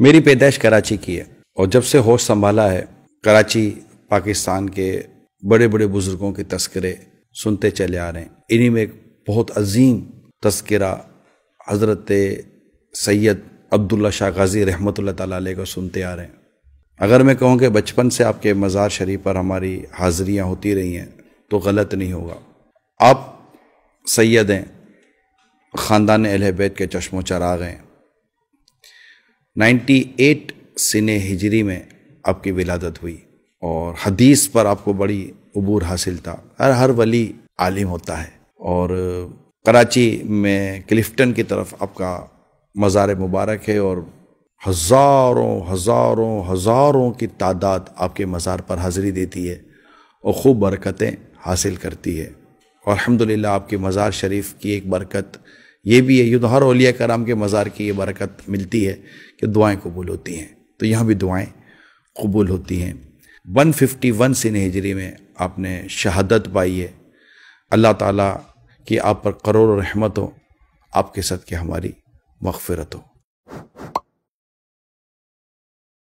मेरी पैदाइश कराची की है और जब से होश संभाला है कराची पाकिस्तान के बड़े बड़े बुजुर्गों के तस्करे सुनते चले आ रहे हैं इन्हीं में एक बहुत अजीम तस्करा हज़रत सैयद अब्दुल्ला शाह गाजी रहमत ताली को सुनते आ रहे हैं अगर मैं कहूँ कि बचपन से आपके मज़ार शरीफ पर हमारी हाज़िरियाँ होती रही हैं तो गलत नहीं होगा आप सैयद हैं ख़ानदान अहल बैत के चश्मो चराग हैं 98 सिने हिजरी में आपकी विलादत हुई और हदीस पर आपको बड़ी अबूर हासिल था हर हर वली आलिम होता है और कराची में क्लिफ्टन की तरफ आपका मज़ार मुबारक है और हज़ारों हज़ारों हज़ारों की तादाद आपके मज़ार पर हाज़िरी देती है और ख़ूब बरकतें हासिल करती है और अलहमदिल्ला आपके मज़ार शरीफ की एक बरकत ये भी है युद्ध तो हर ओलिया कराम के मज़ार की ये बरकत मिलती है कि दुआएं कबूल होती हैं तो यहाँ भी दुआएं कबूल होती हैं 151 फिफ्टी वन सिन हिजरी में आपने शहादत पाई है अल्लाह ताला की आप पर करोड़ रहमत हो आपके सद के हमारी मगफरत हो